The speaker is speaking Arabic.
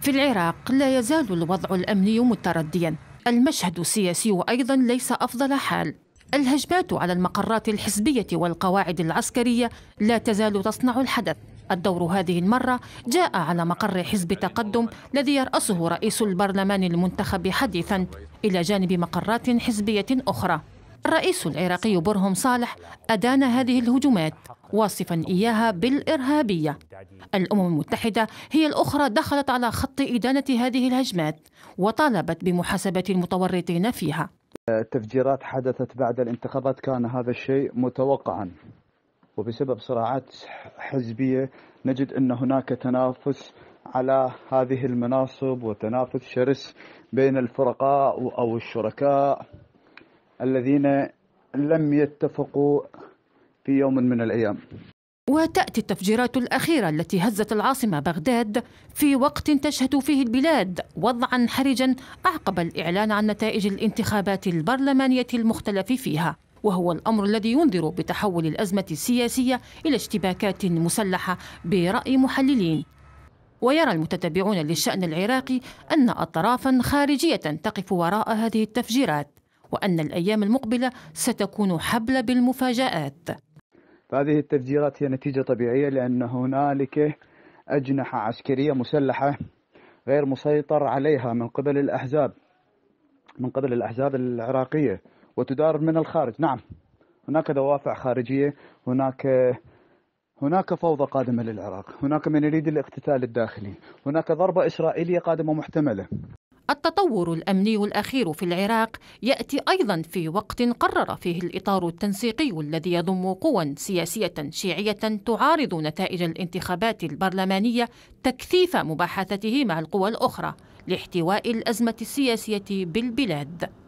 في العراق لا يزال الوضع الأمني مترديا المشهد السياسي أيضا ليس أفضل حال الهجمات على المقرات الحزبية والقواعد العسكرية لا تزال تصنع الحدث الدور هذه المرة جاء على مقر حزب تقدم الذي يرأسه رئيس البرلمان المنتخب حديثا إلى جانب مقرات حزبية أخرى الرئيس العراقي برهم صالح أدان هذه الهجمات واصفا إياها بالإرهابية الأمم المتحدة هي الأخرى دخلت على خط إدانة هذه الهجمات وطالبت بمحاسبة المتورطين فيها التفجيرات حدثت بعد الانتخابات كان هذا الشيء متوقعا وبسبب صراعات حزبية نجد أن هناك تنافس على هذه المناصب وتنافس شرس بين الفرقاء أو الشركاء الذين لم يتفقوا في يوم من الأيام وتأتي التفجيرات الأخيرة التي هزت العاصمة بغداد في وقت تشهد فيه البلاد وضعا حرجا أعقب الإعلان عن نتائج الانتخابات البرلمانية المختلف فيها وهو الأمر الذي ينذر بتحول الأزمة السياسية إلى اشتباكات مسلحة برأي محللين ويرى المتتبعون للشأن العراقي أن أطرافا خارجية تقف وراء هذه التفجيرات وأن الأيام المقبلة ستكون حبل بالمفاجآت فهذه التفجيرات هي نتيجة طبيعية لأن هنالك أجنحة عسكرية مسلحة غير مسيطر عليها من قبل الأحزاب من قبل الأحزاب العراقية وتدار من الخارج نعم هناك دوافع خارجية هناك هناك فوضى قادمة للعراق هناك من يريد الاقتتال الداخلي هناك ضربة إسرائيلية قادمة محتملة التطور الامني الاخير في العراق ياتي ايضا في وقت قرر فيه الاطار التنسيقي الذي يضم قوى سياسيه شيعيه تعارض نتائج الانتخابات البرلمانيه تكثيف مباحثته مع القوى الاخرى لاحتواء الازمه السياسيه بالبلاد